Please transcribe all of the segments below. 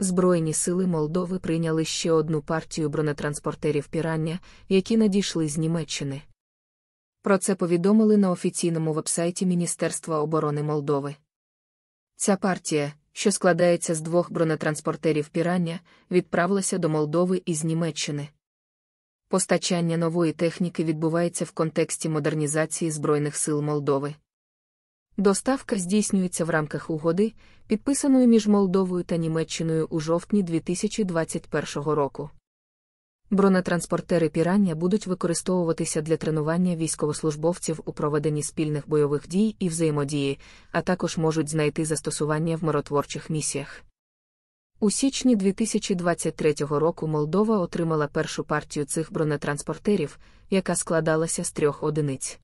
Збройні сили Молдови прийняли ще одну партію бронетранспортерів пірання, які надійшли з Німеччини. Про це повідомили на офіційному вебсайті Міністерства оборони Молдови. Ця партія, що складається з двох бронетранспортерів пірання, відправилася до Молдови із Німеччини. Постачання нової техніки відбувається в контексті модернізації Збройних сил Молдови. Доставка здійснюється в рамках угоди, підписаної між Молдовою та Німеччиною у жовтні 2021 року. Бронетранспортери пірання будуть використовуватися для тренування військовослужбовців у проведенні спільних бойових дій і взаємодії, а також можуть знайти застосування в миротворчих місіях. У січні 2023 року Молдова отримала першу партію цих бронетранспортерів, яка складалася з трьох одиниць.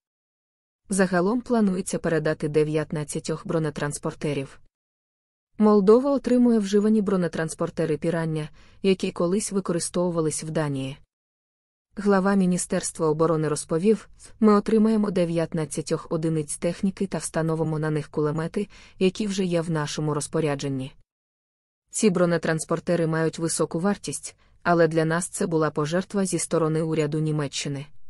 Загалом планується передати 19 бронетранспортерів. Молдова отримує вживані бронетранспортери пірання, які колись використовувались в Данії. Глава Міністерства оборони розповів: ми отримаємо 19 одиниць техніки та встановимо на них кулемети, які вже є в нашому розпорядженні. Ці бронетранспортери мають високу вартість, але для нас це була пожертва зі сторони уряду Німеччини.